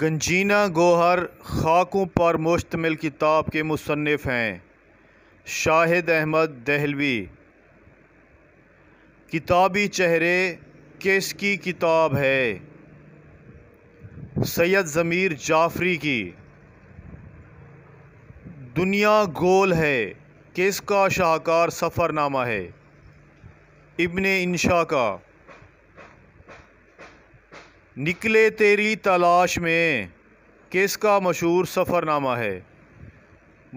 गंजीना गोहर खाकों पर मुश्तमिल किताब के मुसनफ़ हैं शाहिद अहमद दहलवी किताबी चेहरे किसकी किताब है सैयद ज़मीर जाफरी की दुनिया गोल है किसका शाहकार सफ़रनामा है इब्ने इंशा का निकले तेरी तलाश में किसका मशहूर सफ़रनामा है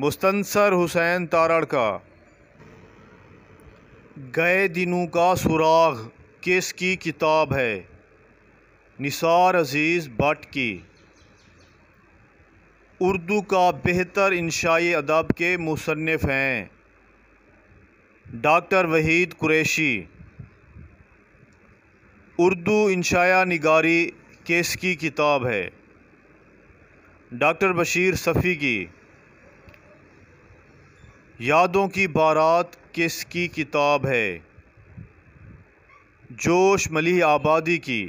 मुस्तंसर हुसैन तारड़ का गए दिनों का सुराग किसकी किताब है निसार अजीज़ भट की उर्दू का बेहतर इंशाई अदब के मुसनफ़ हैं डॉक्टर वहीद कुरैशी उर्दू इंशाया निगारी केस की किताब है डॉक्टर बशीर सफ़ी की यादों की बारात किस की किताब है जोश मलिह आबादी की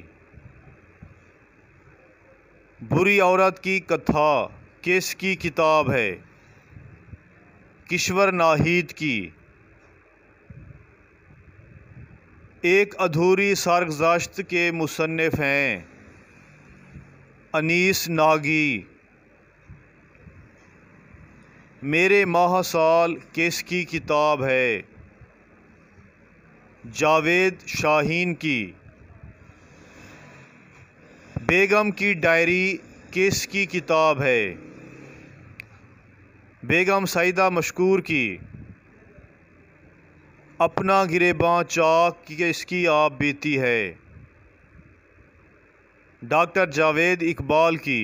बुरी औरत की कथा किस की किताब है किश्वर नाहिद की एक अधूरी सारगजाश्त के मुसनफ़ हैं अनीस नागी मेरे माह साल किस की किताब है जावेद शाहीन की बेगम की डायरी किस की किताब है बेगम सईदा मशकूर की अपना गिरेबाँ चाक कि इसकी आप बीती है डॉक्टर जावेद इकबाल की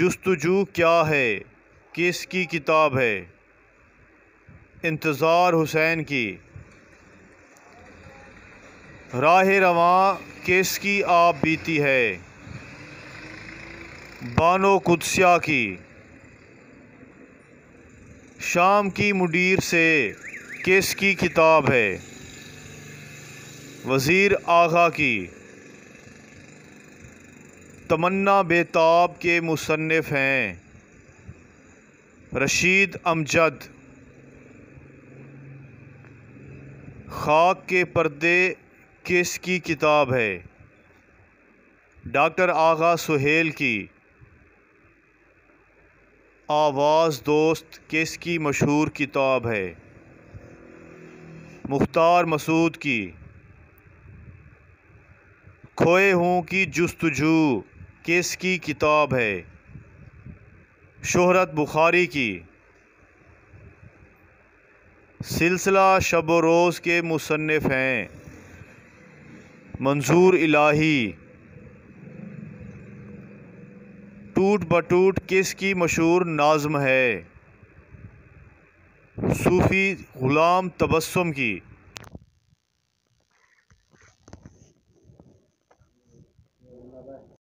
जस्तजू क्या है किसकी किताब है इंतज़ार हुसैन की राह रवां किसकी आप बीती है बानो कुदसिया की शाम की मुडीर से किस की किताब है वज़ीर आगा की तमन्ना बेताब के मुसनफ़ हैं रशीद अमजद खाक के पर्दे किस की किताब है डॉक्टर आगा सुहेल की आवाज़ दोस्त किसकी मशहूर किताब है मुख्तार मसूद की खोए हूँ की जस्तजू किसकी किताब है शोहरत बुखारी की सिलसिला शब रोज़ के मुसनफ़ हैं मंजूर इलाही टूट बटूट किस की मशहूर नाज़म है सूफ़ी ग़ुलाम तबस्सुम की